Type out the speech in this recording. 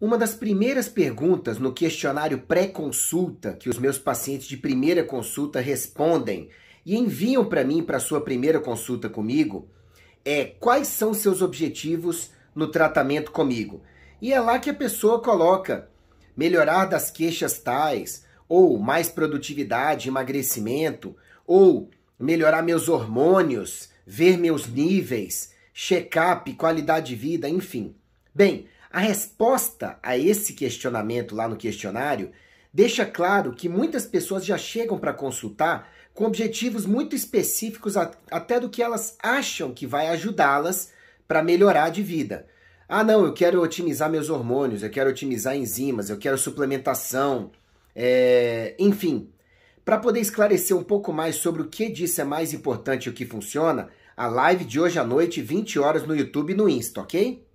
Uma das primeiras perguntas no questionário pré-consulta que os meus pacientes de primeira consulta respondem e enviam para mim para sua primeira consulta comigo é quais são seus objetivos no tratamento comigo. E é lá que a pessoa coloca melhorar das queixas tais, ou mais produtividade, emagrecimento, ou melhorar meus hormônios, ver meus níveis, check-up, qualidade de vida, enfim. Bem, a resposta a esse questionamento lá no questionário deixa claro que muitas pessoas já chegam para consultar com objetivos muito específicos, até do que elas acham que vai ajudá-las para melhorar de vida. Ah, não, eu quero otimizar meus hormônios, eu quero otimizar enzimas, eu quero suplementação, é... enfim. Para poder esclarecer um pouco mais sobre o que disso é mais importante e o que funciona, a live de hoje à noite, 20 horas no YouTube e no Insta, ok?